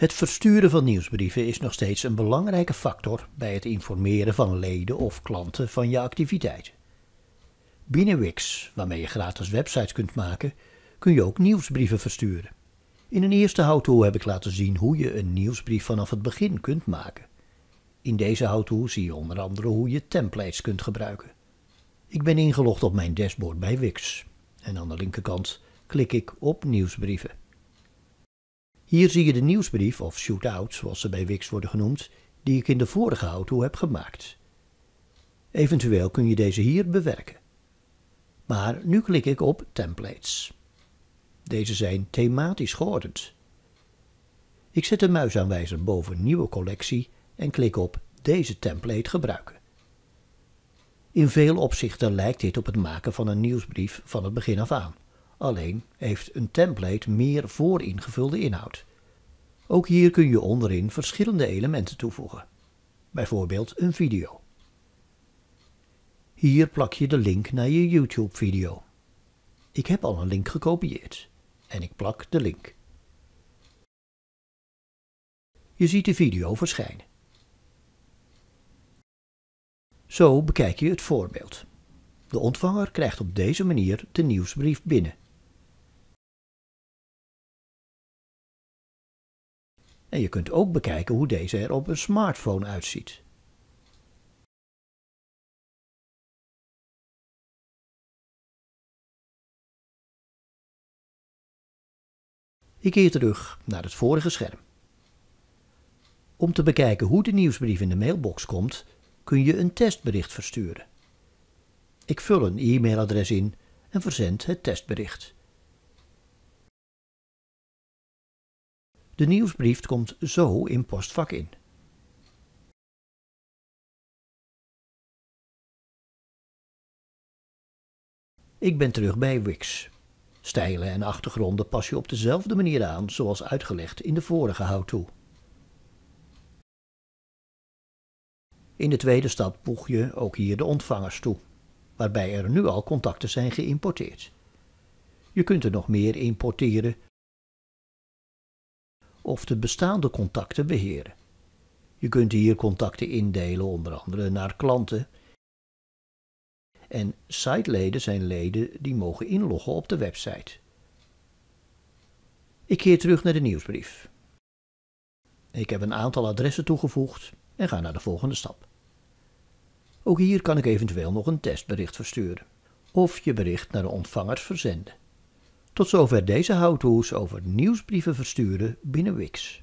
Het versturen van nieuwsbrieven is nog steeds een belangrijke factor bij het informeren van leden of klanten van je activiteit. Binnen Wix, waarmee je gratis websites kunt maken, kun je ook nieuwsbrieven versturen. In een eerste how-to heb ik laten zien hoe je een nieuwsbrief vanaf het begin kunt maken. In deze how-to zie je onder andere hoe je templates kunt gebruiken. Ik ben ingelogd op mijn dashboard bij Wix en aan de linkerkant klik ik op nieuwsbrieven. Hier zie je de nieuwsbrief, of shootout zoals ze bij Wix worden genoemd, die ik in de vorige auto heb gemaakt. Eventueel kun je deze hier bewerken. Maar nu klik ik op Templates. Deze zijn thematisch geordend. Ik zet de muisaanwijzer boven Nieuwe collectie en klik op Deze template gebruiken. In veel opzichten lijkt dit op het maken van een nieuwsbrief van het begin af aan alleen heeft een template meer vooringevulde inhoud. Ook hier kun je onderin verschillende elementen toevoegen, bijvoorbeeld een video. Hier plak je de link naar je YouTube-video. Ik heb al een link gekopieerd en ik plak de link. Je ziet de video verschijnen. Zo bekijk je het voorbeeld. De ontvanger krijgt op deze manier de nieuwsbrief binnen. En je kunt ook bekijken hoe deze er op een smartphone uitziet. Ik keer terug naar het vorige scherm. Om te bekijken hoe de nieuwsbrief in de mailbox komt, kun je een testbericht versturen. Ik vul een e-mailadres in en verzend het testbericht. De nieuwsbrief komt zo in postvak in. Ik ben terug bij Wix. Stijlen en achtergronden pas je op dezelfde manier aan zoals uitgelegd in de vorige hou-toe. In de tweede stap voeg je ook hier de ontvangers toe, waarbij er nu al contacten zijn geïmporteerd. Je kunt er nog meer importeren of de bestaande contacten beheren. Je kunt hier contacten indelen, onder andere naar klanten. En siteleden zijn leden die mogen inloggen op de website. Ik keer terug naar de nieuwsbrief. Ik heb een aantal adressen toegevoegd en ga naar de volgende stap. Ook hier kan ik eventueel nog een testbericht versturen of je bericht naar de ontvangers verzenden. Tot zover deze houthoes over nieuwsbrieven versturen binnen Wix.